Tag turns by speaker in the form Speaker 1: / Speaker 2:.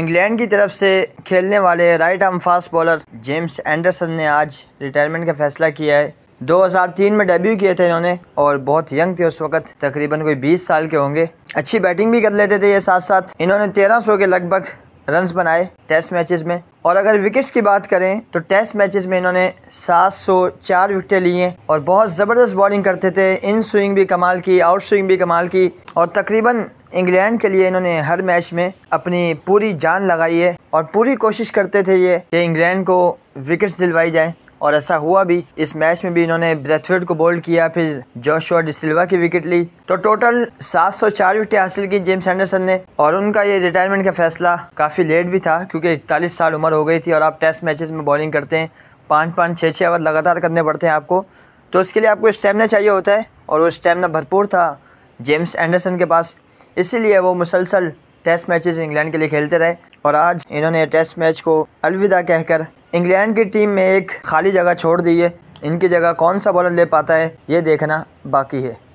Speaker 1: England की तरफ से खेलने वाले right arm fast bowler James Anderson ने आज रिटायरमेंट का फैसला किया है 2003 में डेब्यू किए थे इन्होंने और बहुत यंग थे उस वक्त तकरीबन कोई 20 साल के होंगे अच्छी बैटिंग भी कर लेते थे ये साथ साथ इन्होंने 1300 के लगभग रन्स बनाए टेस्ट मैचेस में और अगर विकेट्स की बात करें तो टेस्ट मैचेस में इन्होंने 704 विकेटें ली हैं और बहुत ज़बरदस्त बॉलिंग करते थे इन स्विंग भी कमाल की आउट स्विंग भी कमाल की और तकरीबन इंग्लैंड के लिए इन्होंने हर मैच में अपनी पूरी जान लगाई है और पूरी कोशिश करते थे ये कि इंग्लैंड को विकेट्स दिलवाई जाए और ऐसा हुआ भी इस मैच में भी इन्होंने ब्रेथवेट को बोल्ड किया फिर जोशुआ डिसिल्वा की विकेट ली तो टोटल 704 विकेट हासिल की जेम्स एंडरसन ने और उनका ये रिटायरमेंट का फैसला काफ़ी लेट भी था क्योंकि इकतालीस साल उम्र हो गई थी और आप टेस्ट मैचेस में बॉलिंग करते हैं पाँच पाँच छः छः ओवर लगातार करने पड़ते हैं आपको तो उसके लिए आपको स्टेमिना चाहिए होता है और वो स्टेमिना भरपूर था जेम्स एंडरसन के पास इसीलिए वो मुसलसल टेस्ट मैचेस इंग्लैंड के लिए खेलते रहे और आज इन्होंने टेस्ट मैच को अलविदा कहकर इंग्लैंड की टीम में एक खाली जगह छोड़ दी है इनकी जगह कौन सा बॉलर ले पाता है ये देखना बाकी है